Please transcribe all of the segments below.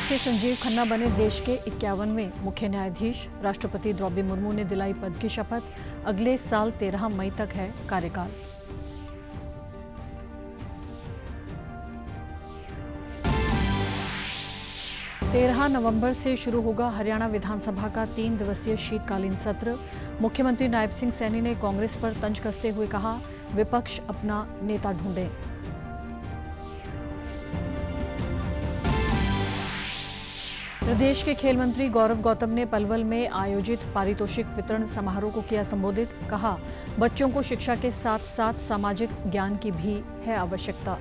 Justice Sanjeev Khanna बने देश के इक्यावनवे मुख्य न्यायाधीश राष्ट्रपति द्रौपदी मुर्मू ने दिलाई पद की शपथ अगले साल तेरह मई तक है कार्यकाल तेरह नवंबर से शुरू होगा हरियाणा विधानसभा का तीन दिवसीय शीतकालीन सत्र मुख्यमंत्री नायब सिंह सैनी ने कांग्रेस पर तंज कसते हुए कहा विपक्ष अपना नेता ढूंढे प्रदेश के खेल मंत्री गौरव गौतम ने पलवल में आयोजित पारितोषिक वितरण समारोह को किया संबोधित कहा बच्चों को शिक्षा के साथ साथ सामाजिक ज्ञान की भी है आवश्यकता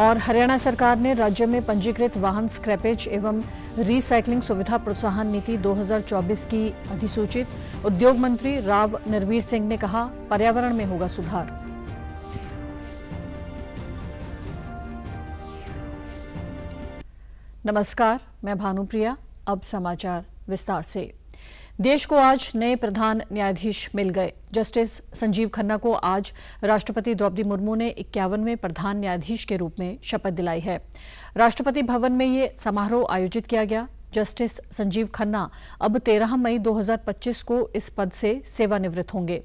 और हरियाणा सरकार ने राज्य में पंजीकृत वाहन स्क्रैपेज एवं रीसाइक्लिंग सुविधा प्रोत्साहन नीति 2024 की अधिसूचित उद्योग मंत्री राव नरवीर सिंह ने कहा पर्यावरण में होगा सुधार नमस्कार मैं भानुप्रिया अब समाचार विस्तार से देश को आज नए प्रधान न्यायाधीश मिल गए जस्टिस संजीव खन्ना को आज राष्ट्रपति द्रौपदी मुर्मू ने इक्यावनवें प्रधान न्यायाधीश के रूप में शपथ दिलाई है राष्ट्रपति भवन में ये समारोह आयोजित किया गया जस्टिस संजीव खन्ना अब 13 मई 2025 को इस पद से सेवानिवृत्त होंगे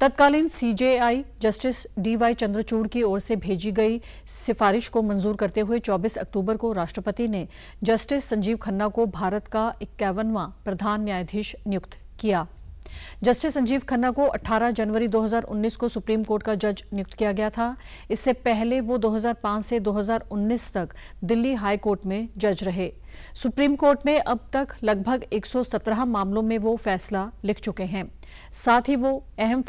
तत्कालीन सीजेआई जस्टिस डीवाई चंद्रचूड़ की ओर से भेजी गई सिफारिश को मंजूर करते हुए 24 अक्टूबर को राष्ट्रपति ने जस्टिस संजीव खन्ना को भारत का इक्यावनवां प्रधान न्यायाधीश नियुक्त किया जस्टिस संजीव खन्ना को 18 जनवरी 2019 को सुप्रीम कोर्ट का जज नियुक्त किया गया था इससे पहले वो 2005 से 2019 तक दिल्ली हाई कोर्ट में जज रहे सुप्रीम कोर्ट में अब तक लगभग 117 मामलों में वो फैसला लिख चुके हैं साथ ही वो अहम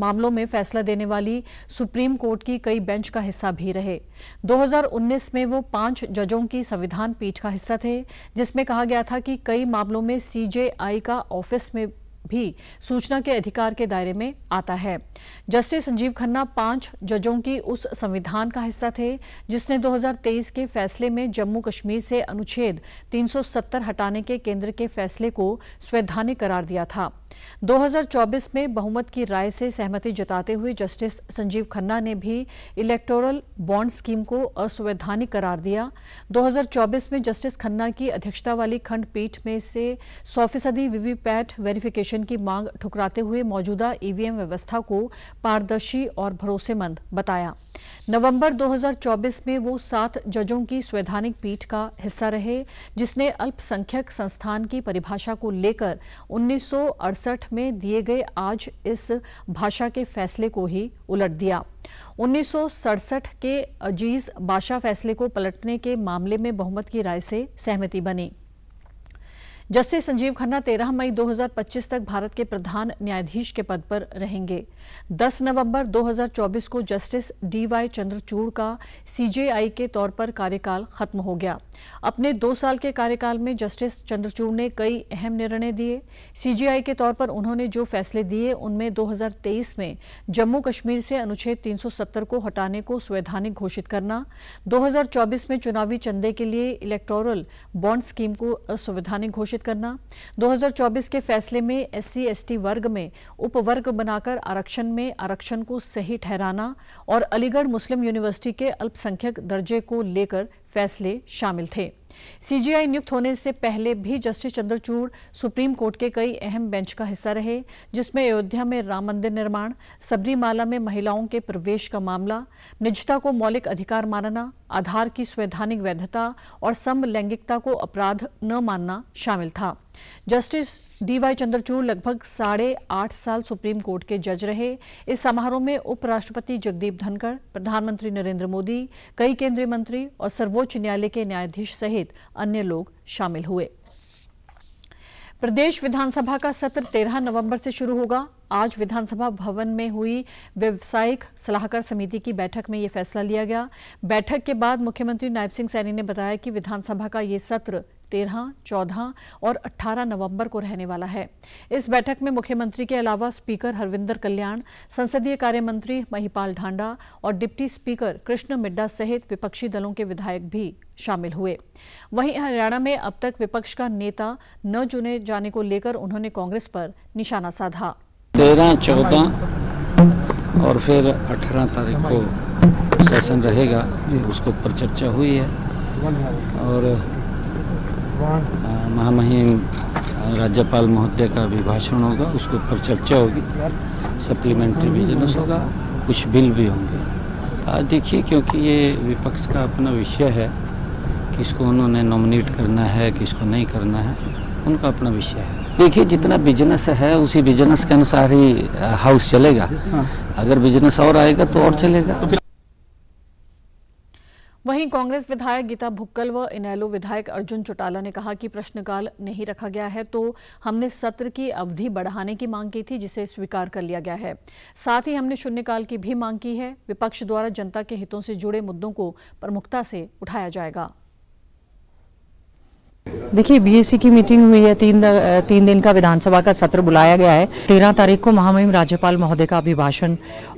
मामलों में फैसला देने वाली सुप्रीम कोर्ट की कई बेंच का हिस्सा भी रहे 2019 में वो पांच जजों की संविधान पीठ का हिस्सा थे जिसमें कहा गया था कि कई मामलों में सीजेआई का ऑफिस में भी सूचना के अधिकार के दायरे में आता है जस्टिस संजीव खन्ना पांच जजों की उस संविधान का हिस्सा थे जिसने 2023 के फैसले में जम्मू कश्मीर से अनुच्छेद 370 हटाने के केंद्र के फैसले को स्वैधानिक करार दिया था 2024 में बहुमत की राय से सहमति जताते हुए जस्टिस संजीव खन्ना ने भी इलेक्टोरल बॉन्ड स्कीम को असंवैधानिक करार दिया 2024 में जस्टिस खन्ना की अध्यक्षता वाली खंडपीठ में से सौ फीसदी वीवीपैट वेरिफिकेशन की मांग ठुकराते हुए मौजूदा ईवीएम व्यवस्था को पारदर्शी और भरोसेमंद बताया नवंबर 2024 में वो सात जजों की संवैधानिक पीठ का हिस्सा रहे जिसने अल्पसंख्यक संस्थान की परिभाषा को लेकर उन्नीस में दिए गए आज इस भाषा के फैसले को ही उलट दिया उन्नीस के अजीज बादशाह फैसले को पलटने के मामले में बहुमत की राय से सहमति बनी जस्टिस संजीव खन्ना 13 मई 2025 तक भारत के प्रधान न्यायाधीश के पद पर रहेंगे 10 नवंबर 2024 को जस्टिस डीवाई चंद्रचूड़ का सीजेआई के तौर पर कार्यकाल खत्म हो गया अपने दो साल के कार्यकाल में जस्टिस चंद्रचूड़ ने कई अहम निर्णय दिए सीजेआई के तौर पर उन्होंने जो फैसले दिए उनमें 2023 में जम्मू कश्मीर से अनुच्छेद 370 को हटाने को संवैधानिक घोषित करना 2024 में चुनावी चंदे के लिए इलेक्टोरल बॉन्ड स्कीम को असंवैधानिक घोषित सुनिश्चित करना 2024 के फैसले में एस सी वर्ग में उपवर्ग बनाकर आरक्षण में आरक्षण को सही ठहराना और अलीगढ़ मुस्लिम यूनिवर्सिटी के अल्पसंख्यक दर्जे को लेकर फैसले शामिल थे सीजीआई नियुक्त होने से पहले भी जस्टिस चंद्रचूड़ सुप्रीम कोर्ट के कई अहम बेंच का हिस्सा रहे जिसमें अयोध्या में राम मंदिर निर्माण सबरीमाला में महिलाओं के प्रवेश का मामला निजता को मौलिक अधिकार मानना आधार की संवैधानिक वैधता और समलैंगिकता को अपराध न मानना शामिल था जस्टिस डीवाई चंद्रचूड़ लगभग साढ़े आठ साल सुप्रीम कोर्ट के जज रहे इस समारोह में उपराष्ट्रपति जगदीप धनखड़ प्रधानमंत्री नरेंद्र मोदी कई केंद्रीय मंत्री और सर्वोच्च न्यायालय के न्यायाधीश सहित अन्य लोग शामिल हुए प्रदेश विधानसभा का सत्र 13 नवंबर से शुरू होगा आज विधानसभा भवन में हुई व्यवसायिक सलाहकार समिति की बैठक में यह फैसला लिया गया बैठक के बाद मुख्यमंत्री नायब सिंह सैनी ने बताया कि विधानसभा का यह सत्र तेरह चौदह और अट्ठारह नवंबर को रहने वाला है इस बैठक में मुख्यमंत्री के अलावा स्पीकर हरविंदर कल्याण संसदीय कार्य मंत्री महिपाल ढांडा और डिप्टी स्पीकर कृष्ण मिड्डा सहित विपक्षी दलों के विधायक भी शामिल हुए वहीं हरियाणा में अब तक विपक्ष का नेता न चुने जाने को लेकर उन्होंने कांग्रेस पर निशाना साधा तेरह चौदह और फिर अठारह तारीख को सेशन रहेगा उसको पर चर्चा हुई है और महामहिम राज्यपाल महोदय का अभिभाषण होगा उसके ऊपर चर्चा होगी सप्लीमेंट्री बिजनेस होगा कुछ बिल भी होंगे देखिए क्योंकि ये विपक्ष का अपना विषय है किसको उन्होंने नॉमिनेट करना है किसको नहीं करना है उनका अपना विषय है देखिए जितना बिजनेस है उसी बिजनेस के अनुसार ही हाउस चलेगा हाँ। अगर बिजनेस और आएगा तो और चलेगा वहीं कांग्रेस विधायक गीता भुक्कल व इनैलो विधायक अर्जुन चौटाला ने कहा कि प्रश्नकाल नहीं रखा गया है तो हमने सत्र की अवधि बढ़ाने की मांग की थी जिसे स्वीकार कर लिया गया है साथ ही हमने शून्यकाल की भी मांग की है विपक्ष द्वारा जनता के हितों से जुड़े मुद्दों को प्रमुखता से उठाया जाएगा देखिए बीएसी e की मीटिंग हुई है तीन तीन दिन का विधानसभा का सत्र बुलाया गया है तेरह तारीख को महामहिम राज्यपाल महोदय का अभिभाषण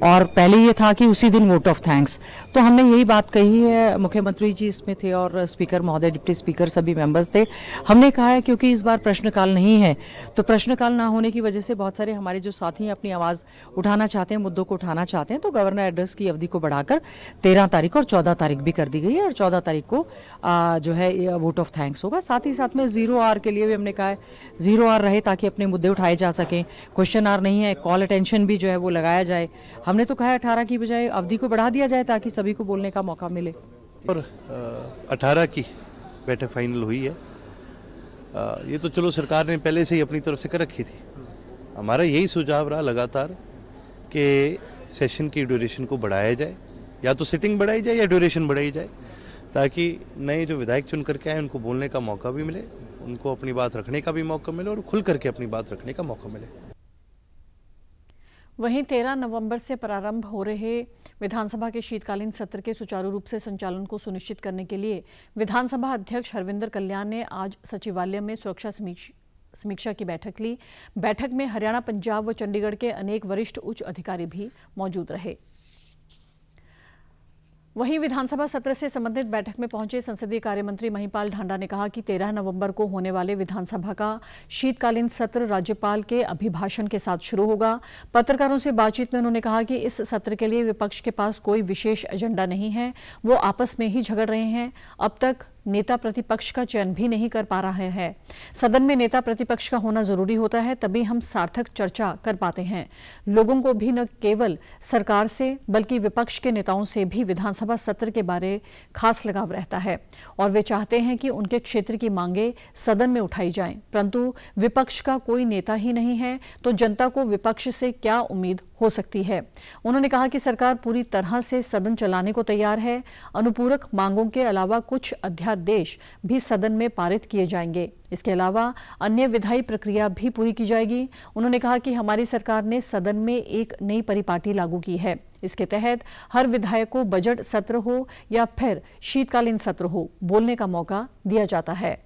और पहले ये था कि उसी दिन वोट ऑफ थैंक्स तो हमने यही बात कही है मुख्यमंत्री जी इसमें थे और स्पीकर महोदय डिप्टी स्पीकर सभी मेंबर्स थे हमने कहा है क्योंकि इस बार प्रश्नकाल नहीं है तो प्रश्नकाल ना होने की वजह से बहुत सारे हमारे जो साथी हैं अपनी आवाज़ उठाना चाहते हैं मुद्दों को उठाना चाहते हैं तो गवर्नर एड्रेस की अवधि को बढ़ाकर तेरह तारीख और चौदह तारीख भी कर दी गई है और चौदह तारीख को जो है वोट ऑफ थैंक्स होगा साथ साथ ही साथ में जीरो आर के लिए भी हमने कहा है जीरो आर रहे ताकि अपने मुद्दे उठाए जा सकें क्वेश्चन आर नहीं है कॉल अटेंशन भी जो है वो लगाया जाए हमने तो कहा है अठारह की बजाय अवधि को बढ़ा दिया जाए ताकि सभी को बोलने का मौका मिले और अठारह की बैठक फाइनल हुई है आ, ये तो चलो सरकार ने पहले से ही अपनी तरफ से कर रखी थी हमारा यही सुझाव रहा लगातार कि सेशन की ड्यूरेशन को बढ़ाया जाए या तो सिटिंग बढ़ाई जाए या ड्यूरेशन बढ़ाई जाए ताकि नए जो विधायक चुन करके आए उनको बोलने का मौका भी मिले उनको अपनी बात रखने का भी मौका मिले और खुल करके अपनी बात रखने का मौका मिले वहीं 13 नवंबर से प्रारंभ हो रहे विधानसभा के शीतकालीन सत्र के सुचारू रूप से संचालन को सुनिश्चित करने के लिए विधानसभा अध्यक्ष हरविंदर कल्याण ने आज सचिवालय में सुरक्षा समीक्षा की बैठक ली बैठक में हरियाणा पंजाब व चंडीगढ़ के अनेक वरिष्ठ उच्च अधिकारी भी मौजूद रहे वहीं विधानसभा सत्र से संबंधित बैठक में पहुंचे संसदीय कार्य मंत्री महिपाल ढांडा ने कहा कि 13 नवंबर को होने वाले विधानसभा का शीतकालीन सत्र राज्यपाल के अभिभाषण के साथ शुरू होगा पत्रकारों से बातचीत में उन्होंने कहा कि इस सत्र के लिए विपक्ष के पास कोई विशेष एजेंडा नहीं है वो आपस में ही झगड़ रहे हैं अब तक नेता प्रतिपक्ष का चयन भी नहीं कर पा रहा है सदन में नेता प्रतिपक्ष का होना जरूरी होता है तभी हम सार्थक चर्चा कर पाते हैं लोगों को भी न केवल सरकार से बल्कि विपक्ष के नेताओं से भी विधानसभा सत्र के बारे खास लगाव रहता है और वे चाहते हैं कि उनके क्षेत्र की मांगे सदन में उठाई जाए परंतु विपक्ष का कोई नेता ही नहीं है तो जनता को विपक्ष से क्या उम्मीद हो सकती है उन्होंने कहा कि सरकार पूरी तरह से सदन चलाने को तैयार है अनुपूरक मांगों के अलावा कुछ अध्यादेश अध्यादेश भी सदन में पारित किए जाएंगे इसके अलावा अन्य विधायी प्रक्रिया भी पूरी की जाएगी उन्होंने कहा कि हमारी सरकार ने सदन में एक नई परिपाटी लागू की है इसके तहत हर विधायक को बजट सत्र हो या फिर शीतकालीन सत्र हो बोलने का मौका दिया जाता है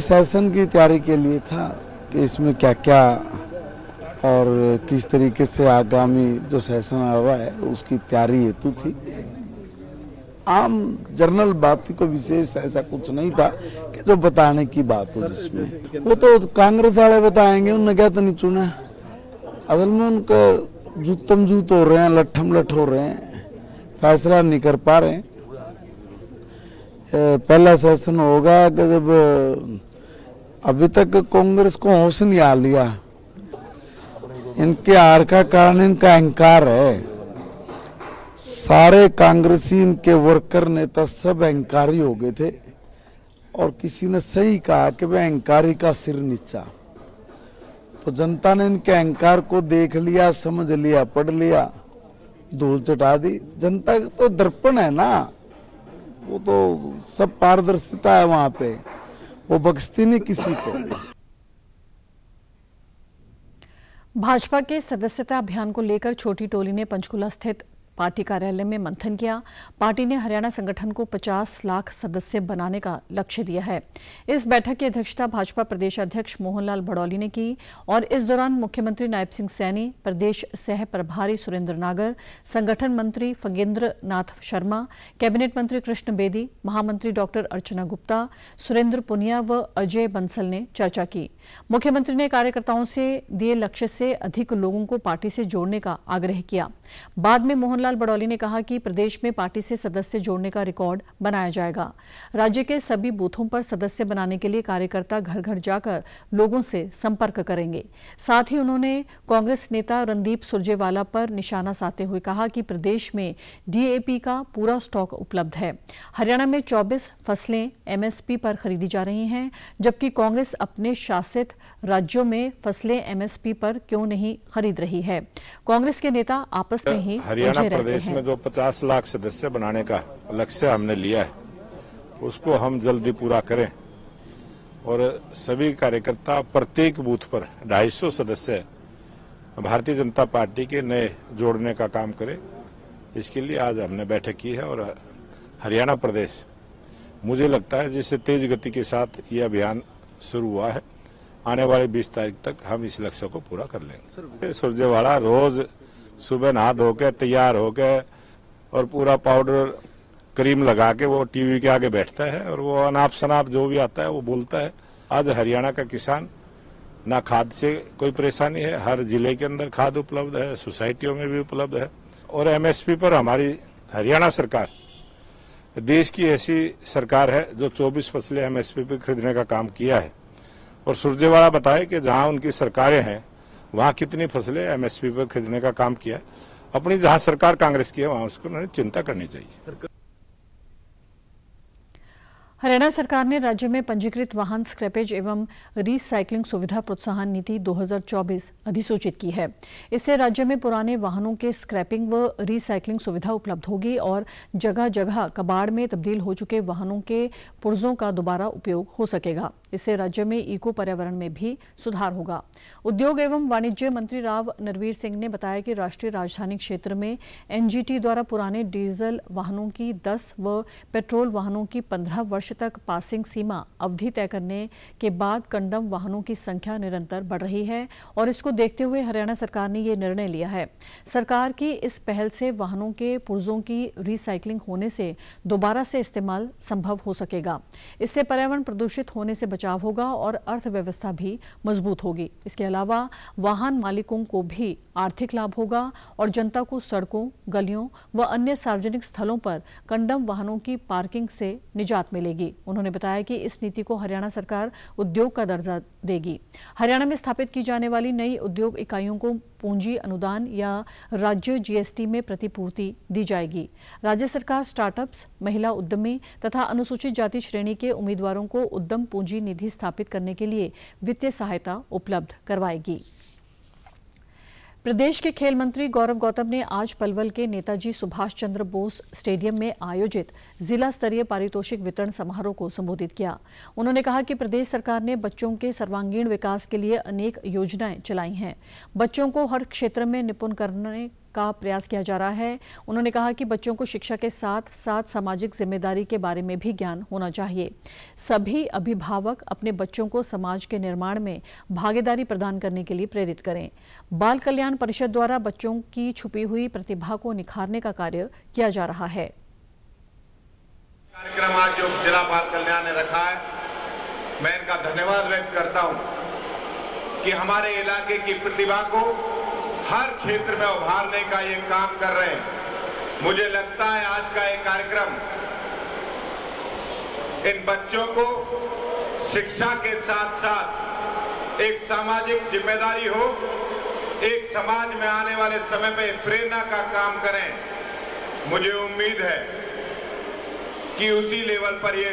सेशन की तैयारी के लिए था कि इसमें क्या क्या और किस तरीके से आगामी जो सेशन आ रहा है उसकी तैयारी हेतु थी आम जनरल बात को विशेष ऐसा कुछ नहीं था कि जो बताने की बात हो जिसमें वो तो कांग्रेस वाले बताएंगे उनने क्या तो नहीं चुना असल में उनका जूतम जूत हो रहे हैं लट्ठम लठ हो रहे हैं फैसला नहीं कर पा रहे हैं पहला सेशन होगा कि जब अभी तक कांग्रेस को होश नहीं आ लिया इनके हार का कारण इनका अहंकार है सारे कांग्रेसी इनके वर्कर नेता सब अहंकारी हो गए थे और किसी ने सही कहा कि वह अहंकारी का सिर नीचा तो जनता ने इनके अहंकार को देख लिया समझ लिया पढ़ लिया धूल चटा दी जनता तो दर्पण है ना वो तो सब पारदर्शिता है वहां पे वो बख्शते नहीं किसी को भाजपा के सदस्यता अभियान को लेकर छोटी टोली ने पंचकुला स्थित पार्टी कार्यालय में मंथन किया पार्टी ने हरियाणा संगठन को 50 लाख सदस्य बनाने का लक्ष्य दिया है इस बैठक की अध्यक्षता भाजपा प्रदेश अध्यक्ष मोहनलाल भड़ौली ने की और इस दौरान मुख्यमंत्री नायब सिंह सैनी प्रदेश सह प्रभारी सुरेंद्र नागर संगठन मंत्री फगेंद्र नाथ शर्मा कैबिनेट मंत्री कृष्ण बेदी महामंत्री डॉक्टर अर्चना गुप्ता सुरेंद्र पुनिया व अजय बंसल ने चर्चा की मुख्यमंत्री ने कार्यकर्ताओं से दिए लक्ष्य से अधिक लोगों को पार्टी से जोड़ने का आग्रह किया बाद में मोहनलाल लाल बड़ौली ने कहा कि प्रदेश में पार्टी से सदस्य जोड़ने का रिकॉर्ड बनाया जाएगा राज्य के सभी बूथों पर सदस्य बनाने के लिए कार्यकर्ता घर घर जाकर लोगों से संपर्क करेंगे साथ ही उन्होंने कांग्रेस नेता रणदीप सुरजेवाला पर निशाना साधते हुए कहा कि प्रदेश में डीएपी का पूरा स्टॉक उपलब्ध है हरियाणा में चौबीस फसलें एमएसपी पर खरीदी जा रही हैं जबकि कांग्रेस अपने शासित राज्यों में फसलें एमएसपी पर क्यों नहीं खरीद रही है कांग्रेस के नेता आपस में ही हरियाणा प्रदेश में जो 50 लाख सदस्य बनाने का लक्ष्य हमने लिया है उसको हम जल्दी पूरा करें और सभी कार्यकर्ता प्रत्येक बूथ पर ढाई सदस्य भारतीय जनता पार्टी के नए जोड़ने का काम करें इसके लिए आज हमने बैठक की है और हरियाणा प्रदेश मुझे लगता है जिससे तेज गति के साथ ये अभियान शुरू हुआ है आने वाली 20 तारीख तक हम इस लक्ष्य को पूरा कर लेंगे सूर्यवाड़ा रोज सुबह नहा धो के तैयार होके और पूरा पाउडर क्रीम लगा के वो टीवी के आगे बैठता है और वो अनाप शनाप जो भी आता है वो बोलता है आज हरियाणा का किसान ना खाद से कोई परेशानी है हर जिले के अंदर खाद उपलब्ध है सोसाइटियों में भी उपलब्ध है और एमएसपी पर हमारी हरियाणा सरकार देश की ऐसी सरकार है जो 24 फसलें एमएसपी पर खरीदने का काम किया है और सुरजेवाला बताए कि जहां उनकी सरकारें हैं वहां कितनी फसलें एमएसपी पर खरीदने का काम किया अपनी जहां सरकार कांग्रेस की है वहां उसको उन्हें चिंता करनी चाहिए हरियाणा सरकार ने राज्य में पंजीकृत वाहन स्क्रैपेज एवं रीसाइक्लिंग सुविधा प्रोत्साहन नीति 2024 अधिसूचित की है इससे राज्य में पुराने वाहनों के स्क्रैपिंग व रीसाइक्लिंग सुविधा उपलब्ध होगी और जगह जगह कबाड़ में तब्दील हो चुके वाहनों के पुर्जों का दोबारा उपयोग हो सकेगा इससे राज्य में इको पर्यावरण में भी सुधार होगा उद्योग एवं वाणिज्य मंत्री राव नरवीर सिंह ने बताया कि राष्ट्रीय राजधानी क्षेत्र में एनजीटी द्वारा पुराने डीजल वाहनों की दस व पेट्रोल वाहनों की पंद्रह वर्ष वर्ष तक पासिंग सीमा अवधि तय करने के बाद कंडम वाहनों की संख्या निरंतर बढ़ रही है और इसको देखते हुए हरियाणा सरकार ने ये निर्णय लिया है सरकार की इस पहल से वाहनों के पुर्जों की रिसाइकलिंग होने से दोबारा से इस्तेमाल संभव हो सकेगा इससे पर्यावरण प्रदूषित होने से बचाव होगा और अर्थव्यवस्था भी मजबूत होगी इसके अलावा वाहन मालिकों को भी आर्थिक लाभ होगा और जनता को सड़कों गलियों व अन्य सार्वजनिक स्थलों पर कंडम वाहनों की पार्किंग से निजात मिलेगी जाएगी उन्होंने बताया कि इस नीति को हरियाणा सरकार उद्योग का दर्जा देगी हरियाणा में स्थापित की जाने वाली नई उद्योग इकाइयों को पूंजी अनुदान या राज्य जीएसटी में प्रतिपूर्ति दी जाएगी राज्य सरकार स्टार्टअप्स महिला उद्यमी तथा अनुसूचित जाति श्रेणी के उम्मीदवारों को उद्यम पूंजी निधि स्थापित करने के लिए वित्तीय सहायता उपलब्ध करवाएगी प्रदेश के खेल मंत्री गौरव गौतम ने आज पलवल के नेताजी सुभाष चंद्र बोस स्टेडियम में आयोजित जिला स्तरीय पारितोषिक वितरण समारोह को संबोधित किया उन्होंने कहा कि प्रदेश सरकार ने बच्चों के सर्वांगीण विकास के लिए अनेक योजनाएं चलाई हैं बच्चों को हर क्षेत्र में निपुण करने का प्रयास किया जा रहा है उन्होंने कहा कि बच्चों को शिक्षा के साथ साथ सामाजिक जिम्मेदारी के बारे में भी ज्ञान होना चाहिए सभी अभिभावक अपने बच्चों को समाज के निर्माण में भागीदारी प्रदान करने के लिए प्रेरित करें बाल कल्याण परिषद द्वारा बच्चों की छुपी हुई प्रतिभा को निखारने का कार्य किया जा रहा है कार्यक्रम आज जो जिला बाल कल्याण ने रखा है मैं इनका धन्यवाद व्यक्त करता हूं कि हमारे इलाके की प्रतिभा को हर क्षेत्र में उभारने का ये काम कर रहे हैं मुझे लगता है आज का ये कार्यक्रम इन बच्चों को शिक्षा के साथ साथ एक सामाजिक जिम्मेदारी हो एक समाज में आने वाले समय में प्रेरणा का काम करें मुझे उम्मीद है कि उसी लेवल पर ये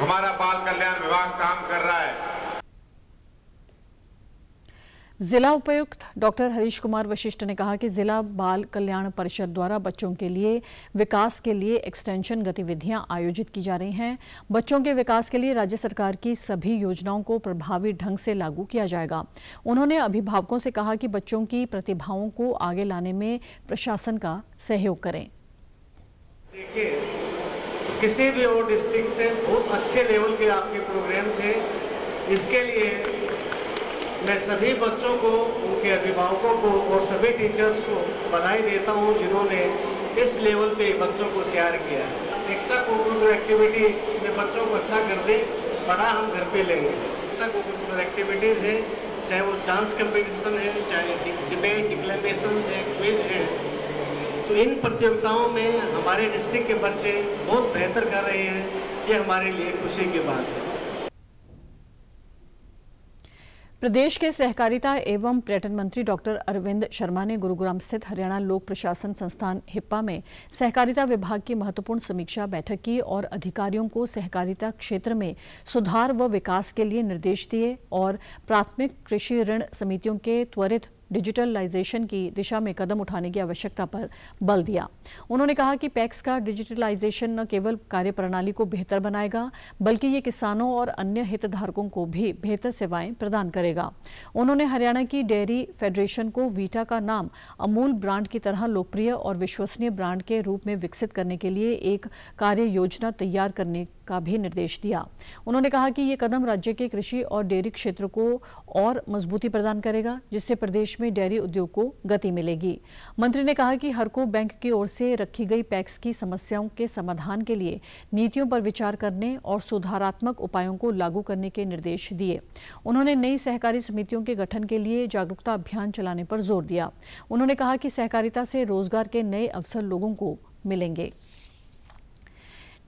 हमारा बाल कल्याण विभाग काम कर रहा है जिला उपायुक्त डॉक्टर हरीश कुमार वशिष्ठ ने कहा कि जिला बाल कल्याण परिषद द्वारा बच्चों के लिए विकास के लिए एक्सटेंशन गतिविधियां आयोजित की जा रही हैं बच्चों के विकास के लिए राज्य सरकार की सभी योजनाओं को प्रभावी ढंग से लागू किया जाएगा उन्होंने अभिभावकों से कहा कि बच्चों की प्रतिभाओं को आगे लाने में प्रशासन का सहयोग करें देखिए किसी भी और डिस्ट्रिक्ट से बहुत अच्छे लेवल के आपके प्रोग्राम थे इसके लिए मैं सभी बच्चों को उनके अभिभावकों को और सभी टीचर्स को बधाई देता हूँ जिन्होंने इस लेवल पे बच्चों को तैयार किया है एक्स्ट्रा कोकुलर एक्टिविटी में बच्चों को अच्छा कर दे पढ़ा हम घर पे लेंगे एक्स्ट्रा कोकुलर एक्टिविटीज़ हैं चाहे वो डांस कंपटीशन है चाहे डिबेट डिक्लेमेशन है क्विज है तो इन प्रतियोगिताओं में हमारे डिस्ट्रिक्ट के बच्चे बहुत बेहतर कर रहे हैं ये हमारे लिए खुशी की बात है प्रदेश के सहकारिता एवं पर्यटन मंत्री डॉक्टर अरविंद शर्मा ने गुरुग्राम स्थित हरियाणा लोक प्रशासन संस्थान हिप्पा में सहकारिता विभाग की महत्वपूर्ण समीक्षा बैठक की और अधिकारियों को सहकारिता क्षेत्र में सुधार व विकास के लिए निर्देश दिए और प्राथमिक कृषि ऋण समितियों के त्वरित डिजिटलाइजेशन की दिशा में कदम उठाने की आवश्यकता पर बल दिया उन्होंने कहा कि पैक्स का डिजिटलाइजेशन न केवल कार्यप्रणाली को बेहतर बनाएगा बल्कि ये किसानों और अन्य हितधारकों को भी बेहतर सेवाएं प्रदान करेगा उन्होंने हरियाणा की डेयरी फेडरेशन को वीटा का नाम अमूल ब्रांड की तरह लोकप्रिय और विश्वसनीय ब्रांड के रूप में विकसित करने के लिए एक कार्य योजना तैयार करने का भी निर्देश दिया उन्होंने कहा कि ये कदम राज्य के कृषि और डेयरी क्षेत्र को और मजबूती प्रदान करेगा जिससे प्रदेश में डेयरी उद्योग को गति मिलेगी मंत्री ने कहा कि हरको बैंक की ओर से रखी गई पैक्स की समस्याओं के समाधान के लिए नीतियों पर विचार करने और सुधारात्मक उपायों को लागू करने के निर्देश दिए उन्होंने नई सहकारी समितियों के गठन के लिए जागरूकता अभियान चलाने पर जोर दिया उन्होंने कहा कि सहकारिता से रोजगार के नए अवसर लोगों को मिलेंगे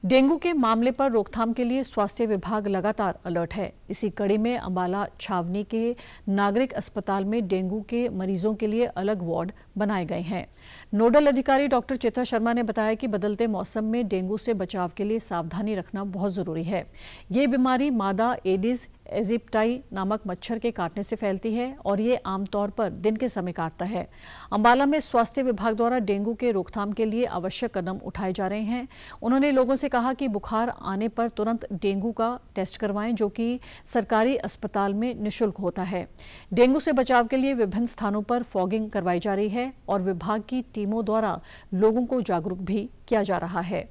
डेंगू के मामले पर रोकथाम के लिए स्वास्थ्य विभाग लगातार अलर्ट है इसी कड़ी में अंबाला छावनी के नागरिक अस्पताल में डेंगू के मरीजों के लिए अलग वार्ड बनाए गए हैं नोडल अधिकारी डॉक्टर चेता शर्मा ने बताया कि बदलते मौसम में डेंगू से बचाव के लिए सावधानी रखना बहुत ज़रूरी है ये बीमारी मादा एडिस एजिप्टाई नामक मच्छर के काटने से फैलती है और ये आमतौर पर दिन के समय काटता है अम्बाला में स्वास्थ्य विभाग द्वारा डेंगू के रोकथाम के लिए आवश्यक कदम उठाए जा रहे हैं उन्होंने लोगों से कहा कि बुखार आने पर तुरंत डेंगू का टेस्ट करवाएं जो कि सरकारी अस्पताल में निःशुल्क होता है डेंगू से बचाव के लिए विभिन्न स्थानों पर फॉगिंग करवाई जा रही है है और विभाग की टीमों द्वारा लोगों को जागरूक भी किया जा रहा है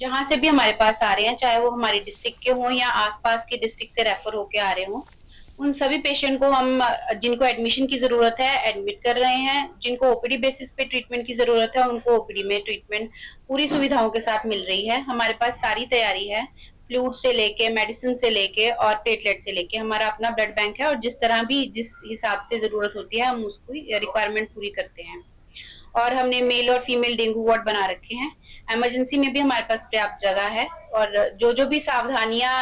जहाँ से भी हमारे पास आ रहे हैं चाहे वो हमारे डिस्ट्रिक्ट के हों या आसपास के डिस्ट्रिक्ट से रेफर होके आ रहे हों उन सभी पेशेंट को हम जिनको एडमिशन की जरूरत है एडमिट कर रहे हैं जिनको ओपीडी बेसिस पे ट्रीटमेंट की जरूरत है उनको ओपीडी में ट्रीटमेंट पूरी सुविधाओं के साथ मिल रही है हमारे पास सारी तैयारी है फ्लूड से लेके मेडिसिन से लेके और प्लेटलेट से लेके हमारा अपना ब्लड बैंक है और जिस तरह भी जिस हिसाब से जरूरत होती है हम उसकी रिक्वायरमेंट पूरी करते हैं और हमने मेल और फीमेल डेंगू वार्ड बना रखे हैं एमरजेंसी में भी हमारे पास पर्याप्त जगह है और जो जो भी सावधानियां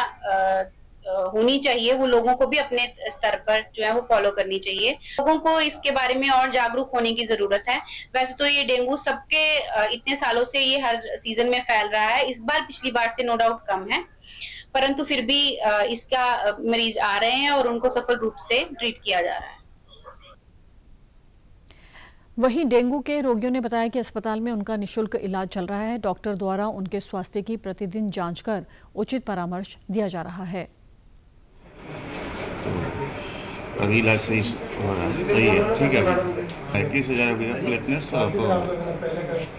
होनी चाहिए वो लोगों को भी अपने स्तर पर जो है वो फॉलो करनी चाहिए लोगों को इसके बारे में और जागरूक होने की जरूरत है वैसे तो ये डेंगू सबके इतने सालों से ये हर सीजन में फैल रहा है इस बार पिछली बार से नो डाउट कम है परंतु फिर भी इसका मरीज आ रहे हैं और उनको सफल रूप से ट्रीट किया जा रहा है वहीं डेंगू के रोगियों ने बताया कि अस्पताल में उनका निशुल्क इलाज चल रहा है डॉक्टर द्वारा उनके स्वास्थ्य की प्रतिदिन जांच कर उचित परामर्श दिया जा रहा है अभी इलाज सही हो रहा है सही है ठीक है पैंतीस हज़ार हो गया प्लेटनेस अब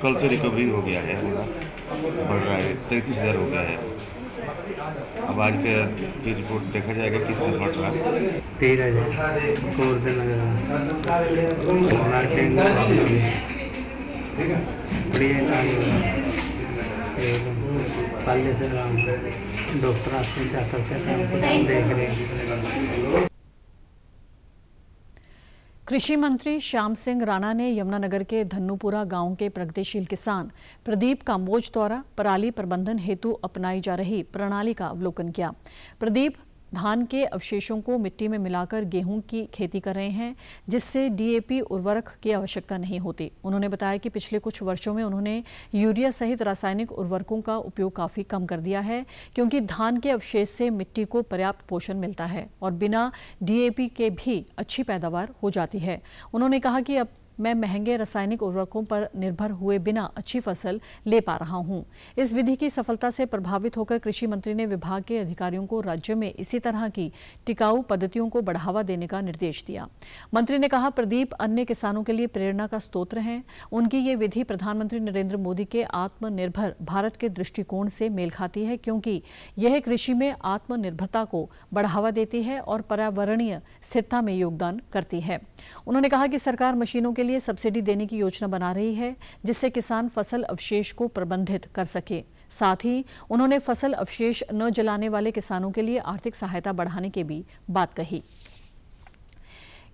कल से रिकवरी हो गया है बढ़ रहा है तैंतीस हज़ार हो गया है अब आज का फिर रिपोर्ट देखा जाएगा कितना बढ़ रहा है तेरह हज़ार बढ़िया तो से काम डॉक्टर आजकल देख रहे हैं कृषि मंत्री श्याम सिंह राणा ने यमुनानगर के धन्नुपुरा गांव के प्रगतिशील किसान प्रदीप काम्बोज द्वारा पराली प्रबंधन हेतु अपनाई जा रही प्रणाली का अवलोकन किया प्रदीप धान के अवशेषों को मिट्टी में मिलाकर गेहूं की खेती कर रहे हैं जिससे डीएपी उर्वरक की आवश्यकता नहीं होती उन्होंने बताया कि पिछले कुछ वर्षों में उन्होंने यूरिया सहित रासायनिक उर्वरकों का उपयोग काफ़ी कम कर दिया है क्योंकि धान के अवशेष से मिट्टी को पर्याप्त पोषण मिलता है और बिना डीएपी के भी अच्छी पैदावार हो जाती है उन्होंने कहा कि अब मैं महंगे रासायनिक उर्वरकों पर निर्भर हुए बिना अच्छी फसल ले पा रहा हूं। इस विधि की सफलता से प्रभावित होकर कृषि मंत्री ने विभाग के अधिकारियों को राज्य में इसी तरह की टिकाऊ पद्धतियों को बढ़ावा देने का निर्देश दिया मंत्री ने कहा प्रदीप अन्य किसानों के लिए प्रेरणा का स्त्रोत्र हैं उनकी ये विधि प्रधानमंत्री नरेंद्र मोदी के आत्मनिर्भर भारत के दृष्टिकोण से मेल खाती है क्योंकि यह कृषि में आत्मनिर्भरता को बढ़ावा देती है और पर्यावरणीय स्थिरता में योगदान करती है उन्होंने कहा कि सरकार मशीनों के के लिए सब्सिडी देने की योजना बना रही है जिससे किसान फसल अवशेष को प्रबंधित कर सके साथ ही उन्होंने फसल अवशेष न जलाने वाले किसानों के लिए आर्थिक सहायता बढ़ाने की भी बात कही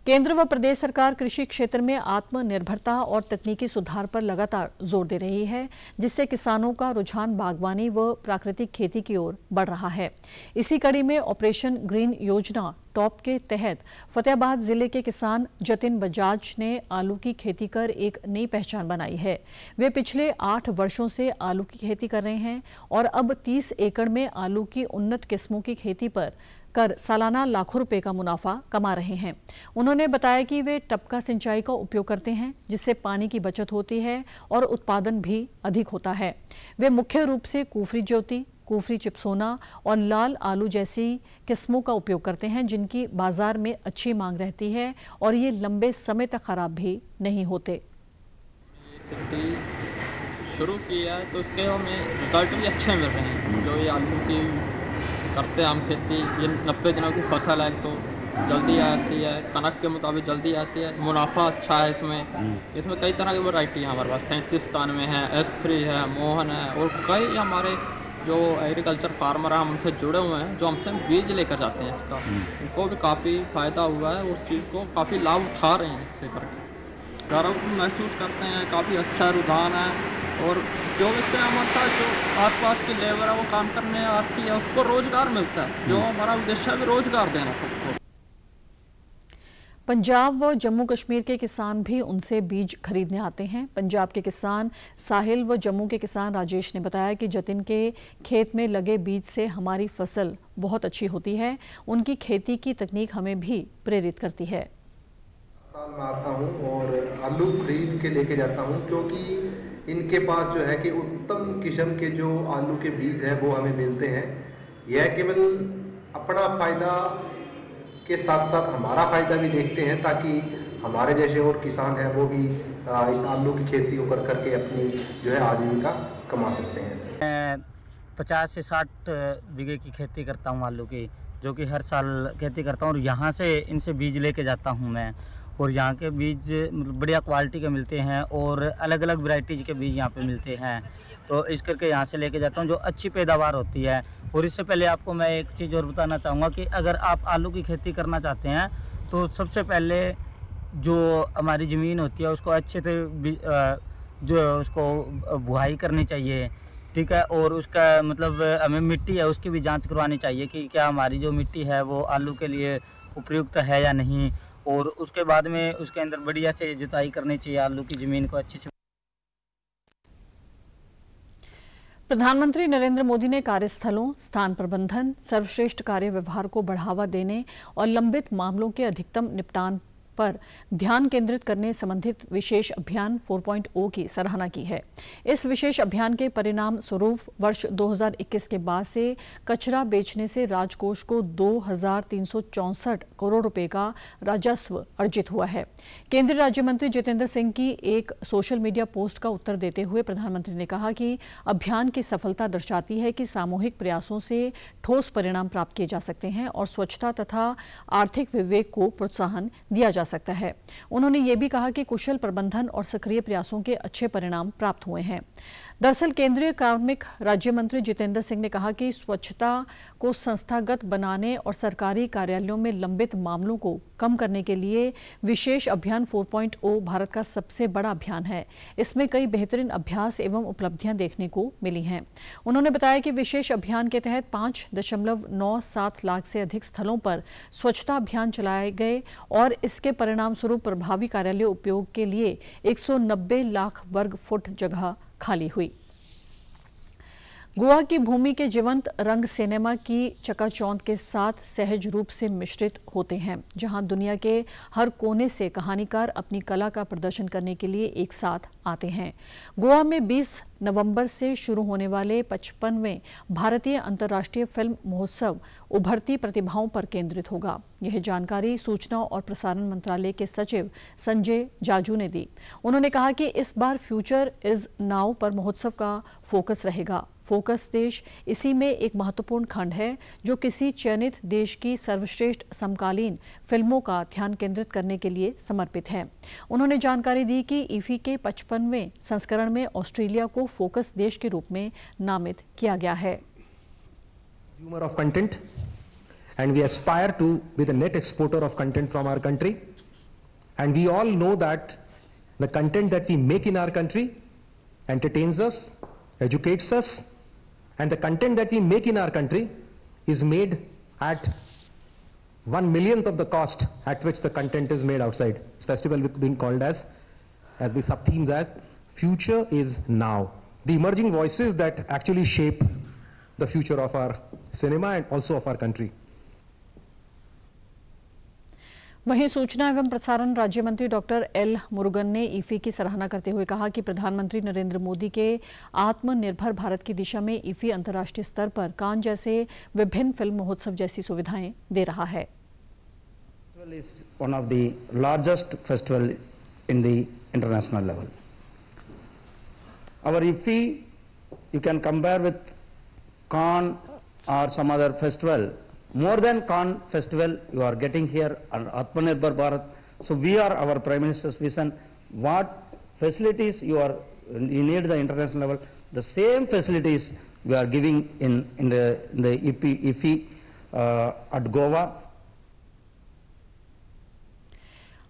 केंद्र व प्रदेश सरकार कृषि क्षेत्र में आत्मनिर्भरता और तकनीकी सुधार पर लगातार जोर दे रही है जिससे किसानों का रुझान बागवानी व प्राकृतिक खेती की ओर बढ़ रहा है इसी कड़ी में ऑपरेशन ग्रीन योजना टॉप के तहत फतेहाबाद जिले के किसान जतिन बजाज ने आलू की खेती कर एक नई पहचान बनाई है वे पिछले आठ वर्षों से आलू की खेती कर रहे हैं और अब तीस एकड़ में आलू की उन्नत किस्मों की खेती पर कर सालाना लाखों रुपए का मुनाफा कमा रहे हैं उन्होंने बताया कि वे टपका सिंचाई का उपयोग करते हैं जिससे पानी की बचत होती है और उत्पादन भी अधिक होता है वे मुख्य रूप से कुफरी ज्योति कुफरी चिपसोना और लाल आलू जैसी किस्मों का उपयोग करते हैं जिनकी बाजार में अच्छी मांग रहती है और ये लंबे समय तक खराब भी नहीं होते शुरू किया तो उसके हमें रिजल्ट भी अच्छे मिल रहे हैं जो ये आलू की करते हैं हम खेती ये नब्बे दिनों की फसल है तो जल्दी आती है कनक के मुताबिक जल्दी आती है मुनाफा अच्छा है इसमें हम्म। इसमें कई तरह की वैरायटी है हमारे पास सैंतीस में है एस थ्री है मोहन है और कई हमारे जो एग्रीकल्चर फार्मर हैं हमसे जुड़े हुए हैं जो हमसे बीज लेकर जाते हैं इसका हम्म। उनको भी काफ़ी फ़ायदा हुआ है उस चीज़ को काफ़ी लाभ उठा रहे हैं इससे करके गर्व महसूस करते हैं काफ़ी अच्छा रुझान है और जो उससे हमारे साथ जो आसपास के लेबर है वो काम करने आती है उसको रोजगार मिलता है जो हम्म। हमारा उद्देश्य है रोजगार देना सबको पंजाब व जम्मू कश्मीर के किसान भी उनसे बीज खरीदने आते हैं पंजाब के किसान साहिल व जम्मू के किसान राजेश ने बताया कि जतिन के खेत में लगे बीज से हमारी फसल बहुत अच्छी होती है उनकी खेती की तकनीक हमें भी प्रेरित करती है साल में आता हूँ और आलू खरीद के लेके जाता हूँ क्योंकि इनके पास जो है कि उत्तम किस्म के जो आलू के बीज हैं वो हमें मिलते हैं यह केवल अपना फ़ायदा के साथ साथ हमारा फ़ायदा भी देखते हैं ताकि हमारे जैसे और किसान हैं वो भी इस आलू की खेती को कर करके अपनी जो है आजीविका कमा सकते हैं मैं पचास से साठ बीघे की खेती करता हूँ आलू की जो कि हर साल खेती करता हूँ और यहाँ से इनसे बीज लेके जाता हूँ मैं और यहाँ के बीज मतलब बढ़िया क्वालिटी के मिलते हैं और अलग अलग वैरायटीज के बीज यहाँ पे मिलते हैं तो इस करके यहाँ से लेके जाता हूँ जो अच्छी पैदावार होती है और इससे पहले आपको मैं एक चीज़ और बताना चाहूँगा कि अगर आप आलू की खेती करना चाहते हैं तो सबसे पहले जो हमारी ज़मीन होती है उसको अच्छे से जो उसको बुहाई करनी चाहिए ठीक है और उसका मतलब हमें मिट्टी है उसकी भी जांच करवानी चाहिए कि क्या हमारी जो मिट्टी है वो आलू के लिए उपयुक्त है या नहीं और उसके बाद में उसके अंदर बढ़िया से जुताई करनी चाहिए आलू की ज़मीन को अच्छे से प्रधानमंत्री नरेंद्र मोदी ने कार्यस्थलों स्थान प्रबंधन सर्वश्रेष्ठ कार्य व्यवहार को बढ़ावा देने और लंबित मामलों के अधिकतम निपटान पर ध्यान केंद्रित करने संबंधित विशेष अभियान 4.0 की सराहना की है इस विशेष अभियान के परिणाम स्वरूप वर्ष 2021 के बाद से कचरा बेचने से राजकोष को दो करोड़ रुपए का राजस्व अर्जित हुआ है केंद्रीय राज्य मंत्री जितेंद्र सिंह की एक सोशल मीडिया पोस्ट का उत्तर देते हुए प्रधानमंत्री ने कहा कि अभियान की सफलता दर्शाती है कि सामूहिक प्रयासों से ठोस परिणाम प्राप्त किए जा सकते हैं और स्वच्छता तथा आर्थिक विवेक को प्रोत्साहन दिया जा सकता है उन्होंने ये भी कहा कि कुशल प्रबंधन और सक्रिय प्रयासों के अच्छे परिणाम प्राप्त हुए हैं दरअसल केंद्रीय कार्मिक राज्य मंत्री जितेंद्र सिंह ने कहा कि स्वच्छता को संस्थागत बनाने और सरकारी कार्यालयों में लंबित मामलों को कम करने के लिए विशेष अभियान 4.0 भारत का सबसे बड़ा अभियान है इसमें कई बेहतरीन अभ्यास एवं उपलब्धियां देखने को मिली हैं उन्होंने बताया कि विशेष अभियान के तहत पाँच दशमलव नौ सात लाख से अधिक स्थलों पर स्वच्छता अभियान चलाए गए और इसके परिणामस्वरूप प्रभावी कार्यालय उपयोग के लिए एक लाख वर्ग फुट जगह 卡里会。गोवा की भूमि के जीवंत रंग सिनेमा की चकाचौंध के साथ सहज रूप से मिश्रित होते हैं जहां दुनिया के हर कोने से कहानीकार अपनी कला का प्रदर्शन करने के लिए एक साथ आते हैं गोवा में 20 नवंबर से शुरू होने वाले पचपनवें भारतीय अंतर्राष्ट्रीय फिल्म महोत्सव उभरती प्रतिभाओं पर केंद्रित होगा यह जानकारी सूचना और प्रसारण मंत्रालय के सचिव संजय जाजू ने दी उन्होंने कहा कि इस बार फ्यूचर इज नाउ पर महोत्सव का फोकस रहेगा फोकस देश इसी में एक महत्वपूर्ण खंड है जो किसी चयनित देश की सर्वश्रेष्ठ समकालीन फिल्मों का ध्यान केंद्रित करने के लिए समर्पित है उन्होंने जानकारी दी कि ईफी के पचपनवें संस्करण में ऑस्ट्रेलिया को फोकस देश के रूप में नामित किया गया है of content and we aspire to be the net exporter of content from our country and we all know that the content that we make in our country entertains us educates us And the content that we make in our country is made at one millionth of the cost at which the content is made outside. This festival being called as, as the sub-themes as, future is now. The emerging voices that actually shape the future of our cinema and also of our country. वहीं सूचना एवं प्रसारण राज्य मंत्री doctor L Murugan ने IFFI की सराहना करते हुए कहा कि प्रधानमंत्री नरेंद्र मोदी के आत्मनिर्भर भारत की दिशा में ईफी अंतर्राष्ट्रीय स्तर पर कान जैसे विभिन्न फिल्म महोत्सव जैसी सुविधाएं दे रहा है you can compare with con or some other festival more than Khan festival you are getting here and Atmanirbhar Bharat. So we are our Prime Minister's vision. What facilities you are you need the international level, the same facilities we are giving in, in the, in the IPI, IFI uh, at Goa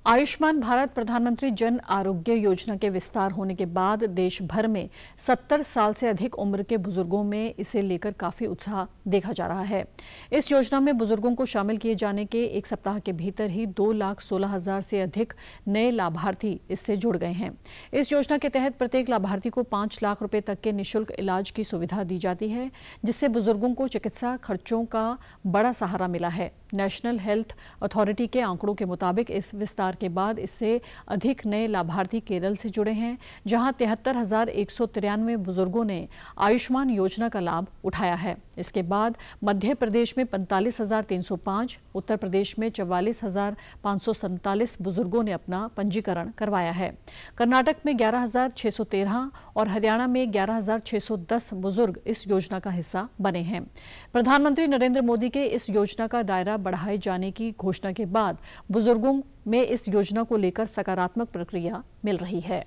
Ayushman Bharat प्रधानमंत्री जन आरोग्य योजना के विस्तार होने के बाद देश भर में 70 साल से अधिक उम्र के बुजुर्गों में इसे लेकर काफी उत्साह देखा जा रहा है इस योजना में बुजुर्गों को शामिल किए जाने के एक सप्ताह के भीतर ही दो लाख सोलह हजार से अधिक नए लाभार्थी इससे जुड़ गए हैं इस योजना के तहत प्रत्येक लाभार्थी को पांच लाख रुपये तक के निःशुल्क इलाज की सुविधा दी जाती है जिससे बुजुर्गों को चिकित्सा खर्चों का बड़ा सहारा मिला है नेशनल हेल्थ अथॉरिटी के आंकड़ों के मुताबिक इस विस्तार के बाद इससे अधिक नए लाभार्थी केरल से जुड़े हैं जहां तिहत्तर हजार एक सौ तिरानवे बुजुर्गों ने आयुष्मान योजना का लाभ उठाया है इसके बाद मध्य प्रदेश में पैंतालीस हजार तीन सौ उत्तर प्रदेश में चवालीस हजार सौ सैंतालीस बुजुर्गों ने अपना पंजीकरण करवाया है कर्नाटक में ग्यारह हजार सौ तेरह और हरियाणा में ग्यारह हजार सौ दस बुजुर्ग इस योजना का हिस्सा बने हैं प्रधानमंत्री नरेंद्र मोदी के इस योजना का दायरा बढ़ाए जाने की घोषणा के बाद बुजुर्गों में इस योजना को लेकर सकारात्मक प्रक्रिया मिल रही है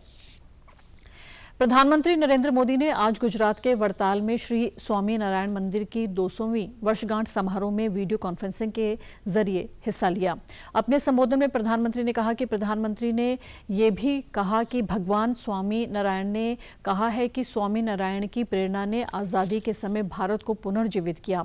प्रधानमंत्री नरेंद्र मोदी ने आज गुजरात के वड़ताल में श्री स्वामी नारायण मंदिर की 200वीं वर्षगांठ समारोह में वीडियो कॉन्फ्रेंसिंग के जरिए हिस्सा लिया अपने संबोधन में प्रधानमंत्री ने कहा कि प्रधानमंत्री ने यह भी कहा कि भगवान स्वामी नारायण ने कहा है कि स्वामी नारायण की प्रेरणा ने आज़ादी के समय भारत को पुनर्जीवित किया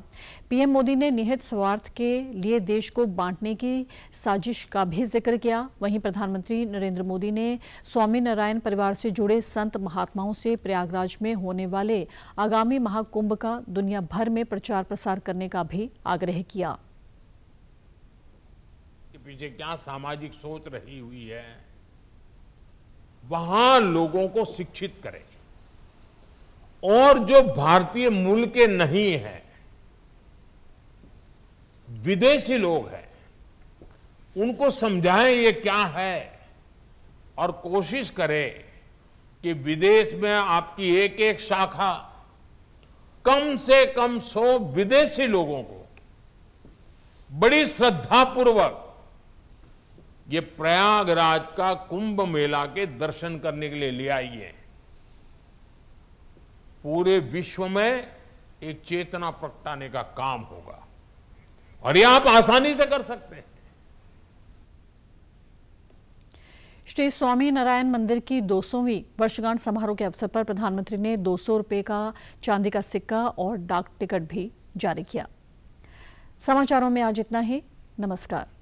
पीएम मोदी ने निहित स्वार्थ के लिए देश को बांटने की साजिश का भी जिक्र किया वहीं प्रधानमंत्री नरेंद्र मोदी ने स्वामी नारायण परिवार से जुड़े संत महात्मा आत्माओं से प्रयागराज में होने वाले आगामी महाकुंभ का दुनिया भर में प्रचार प्रसार करने का भी आग्रह किया पीछे क्या सामाजिक सोच रही हुई है वहां लोगों को शिक्षित करें और जो भारतीय मूल के नहीं हैं विदेशी लोग हैं उनको समझाएं ये क्या है और कोशिश करें कि विदेश में आपकी एक एक शाखा कम से कम सौ विदेशी लोगों को बड़ी श्रद्धापूर्वक ये प्रयागराज का कुंभ मेला के दर्शन करने के लिए ले आइए पूरे विश्व में एक चेतना प्रगटाने का काम होगा और ये आप आसानी से कर सकते हैं श्री स्वामी नारायण मंदिर की 200वीं वर्षगांठ समारोह के अवसर पर प्रधानमंत्री ने 200 रुपए का चांदी का सिक्का और डाक टिकट भी जारी किया समाचारों में आज इतना ही नमस्कार